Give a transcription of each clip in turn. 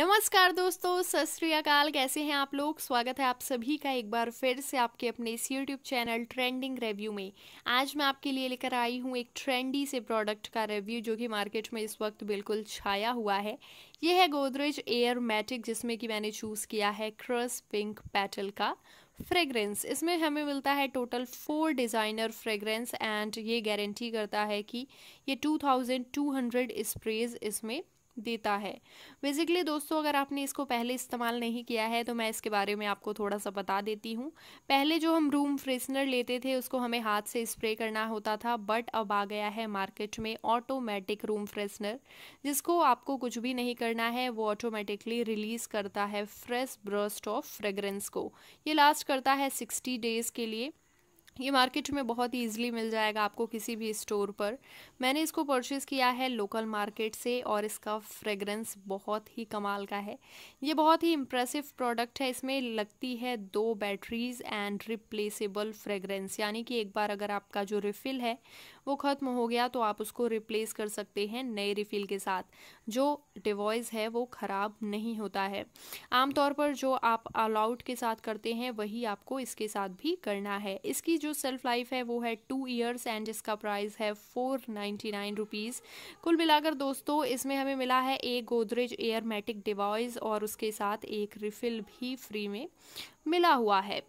नमस्कार दोस्तों सत कैसे हैं आप लोग स्वागत है आप सभी का एक बार फिर से आपके अपने इस यूट्यूब चैनल ट्रेंडिंग रिव्यू में आज मैं आपके लिए लेकर आई हूँ एक ट्रेंडी से प्रोडक्ट का रिव्यू जो कि मार्केट में इस वक्त बिल्कुल छाया हुआ है यह है गोदरेज एयर मैटिक जिसमें कि मैंने चूज़ किया है क्रस पिंक पैटल का फ्रेगरेंस इसमें हमें मिलता है total four designer fragrance and ये गारंटी करता है कि ये टू हंड्रेड स्प्रेज इसमें देता है बेसिकली दोस्तों अगर आपने इसको पहले इस्तेमाल नहीं किया है तो मैं इसके बारे में आपको थोड़ा सा बता देती हूँ पहले जो हम रूम फ्रेशनर लेते थे उसको हमें हाथ से स्प्रे करना होता था बट अब आ गया है मार्केट में ऑटोमेटिक रूम फ्रेशनर जिसको आपको कुछ भी नहीं करना है वो ऑटोमेटिकली रिलीज़ करता है फ्रेश ब्रस्ट ऑफ फ्रेगरेंस को ये लास्ट करता है सिक्सटी डेज़ के लिए ये मार्केट में बहुत ही ईजिली मिल जाएगा आपको किसी भी स्टोर पर मैंने इसको परचेज़ किया है लोकल मार्केट से और इसका फ्रेगरेंस बहुत ही कमाल का है ये बहुत ही इम्प्रेसिव प्रोडक्ट है इसमें लगती है दो बैटरीज एंड रिप्लेसेबल फ्रेगरेंस यानी कि एक बार अगर आपका जो रिफ़िल है वो ख़त्म हो गया तो आप उसको रिप्लेस कर सकते हैं नए रिफ़िल के साथ जो डिवाइस है वो ख़राब नहीं होता है आमतौर पर जो आप ऑल आउट के साथ करते हैं वही आपको इसके साथ भी करना है इसकी जो जो सेल्फ लाइफ है वो है टू ईयर्स एंड इसका प्राइस है फोर नाइन्टी नाइन रुपीज़ कुल मिलाकर दोस्तों इसमें हमें मिला है एक गोदरेज एयरमेटिक डिवाइस और उसके साथ एक रिफिल भी फ्री में मिला हुआ है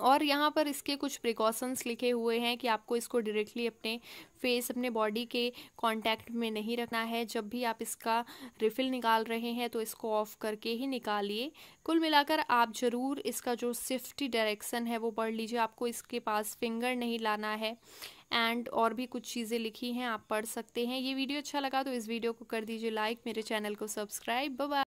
और यहाँ पर इसके कुछ प्रिकॉशंस लिखे हुए हैं कि आपको इसको डायरेक्टली अपने फेस अपने बॉडी के कांटेक्ट में नहीं रखना है जब भी आप इसका रिफ़िल निकाल रहे हैं तो इसको ऑफ़ करके ही निकालिए कुल मिलाकर आप ज़रूर इसका जो सेफ्टी डायरेक्शन है वो पढ़ लीजिए आपको इसके पास फिंगर नहीं लाना है एंड और भी कुछ चीज़ें लिखी हैं आप पढ़ सकते हैं ये वीडियो अच्छा लगा तो इस वीडियो को कर दीजिए लाइक मेरे चैनल को सब्सक्राइब बाय